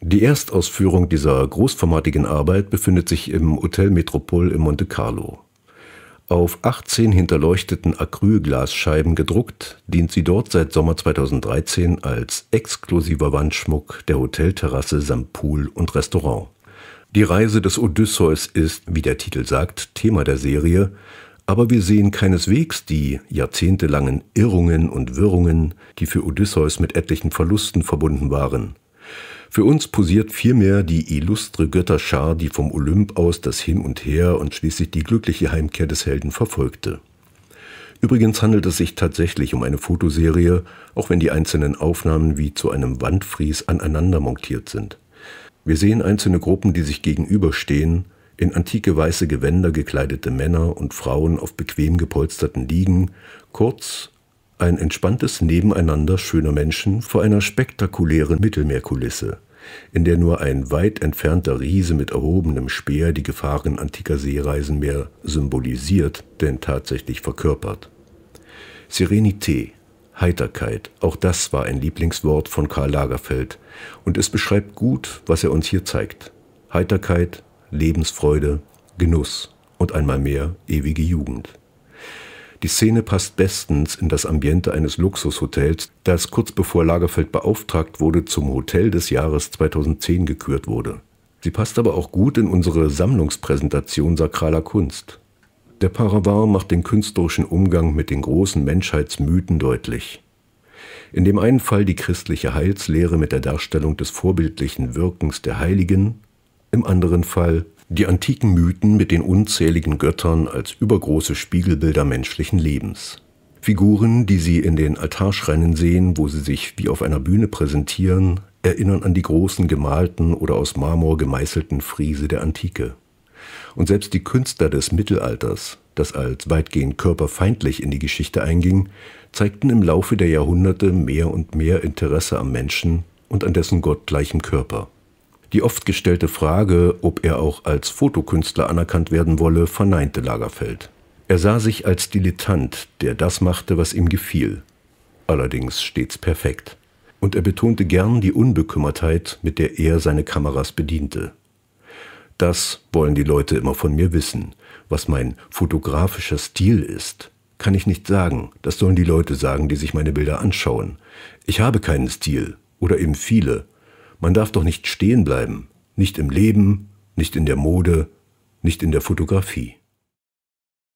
Die Erstausführung dieser großformatigen Arbeit befindet sich im Hotel Metropol in Monte Carlo. Auf 18 hinterleuchteten Acrylglasscheiben gedruckt, dient sie dort seit Sommer 2013 als exklusiver Wandschmuck der Hotelterrasse samt Pool und Restaurant. Die Reise des Odysseus ist, wie der Titel sagt, Thema der Serie, aber wir sehen keineswegs die jahrzehntelangen Irrungen und Wirrungen, die für Odysseus mit etlichen Verlusten verbunden waren – für uns posiert vielmehr die illustre Götterschar, die vom Olymp aus das Hin und Her und schließlich die glückliche Heimkehr des Helden verfolgte. Übrigens handelt es sich tatsächlich um eine Fotoserie, auch wenn die einzelnen Aufnahmen wie zu einem Wandfries aneinander montiert sind. Wir sehen einzelne Gruppen, die sich gegenüberstehen, in antike weiße Gewänder gekleidete Männer und Frauen auf bequem gepolsterten Liegen, kurz ein entspanntes Nebeneinander schöner Menschen vor einer spektakulären Mittelmeerkulisse, in der nur ein weit entfernter Riese mit erhobenem Speer die Gefahren antiker Seereisen mehr symbolisiert, denn tatsächlich verkörpert. Serenität, Heiterkeit, auch das war ein Lieblingswort von Karl Lagerfeld und es beschreibt gut, was er uns hier zeigt. Heiterkeit, Lebensfreude, Genuss und einmal mehr ewige Jugend. Die Szene passt bestens in das Ambiente eines Luxushotels, das kurz bevor Lagerfeld beauftragt wurde, zum Hotel des Jahres 2010 gekürt wurde. Sie passt aber auch gut in unsere Sammlungspräsentation sakraler Kunst. Der Paravan macht den künstlerischen Umgang mit den großen Menschheitsmythen deutlich. In dem einen Fall die christliche Heilslehre mit der Darstellung des vorbildlichen Wirkens der Heiligen, im anderen Fall die antiken Mythen mit den unzähligen Göttern als übergroße Spiegelbilder menschlichen Lebens. Figuren, die Sie in den Altarschreinen sehen, wo sie sich wie auf einer Bühne präsentieren, erinnern an die großen gemalten oder aus Marmor gemeißelten Friese der Antike. Und selbst die Künstler des Mittelalters, das als weitgehend körperfeindlich in die Geschichte einging, zeigten im Laufe der Jahrhunderte mehr und mehr Interesse am Menschen und an dessen gottgleichem Körper. Die oft gestellte Frage, ob er auch als Fotokünstler anerkannt werden wolle, verneinte Lagerfeld. Er sah sich als Dilettant, der das machte, was ihm gefiel, allerdings stets perfekt. Und er betonte gern die Unbekümmertheit, mit der er seine Kameras bediente. Das wollen die Leute immer von mir wissen, was mein fotografischer Stil ist. Kann ich nicht sagen, das sollen die Leute sagen, die sich meine Bilder anschauen. Ich habe keinen Stil oder eben viele, man darf doch nicht stehen bleiben, nicht im Leben, nicht in der Mode, nicht in der Fotografie.